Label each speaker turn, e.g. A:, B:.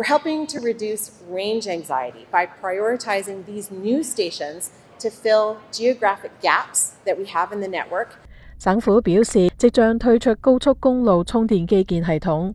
A: We're helping to reduce range anxiety by prioritizing these new stations to fill geographic gaps that we have in the network.
B: 省府表示，即將推出高速公路充電基建系統。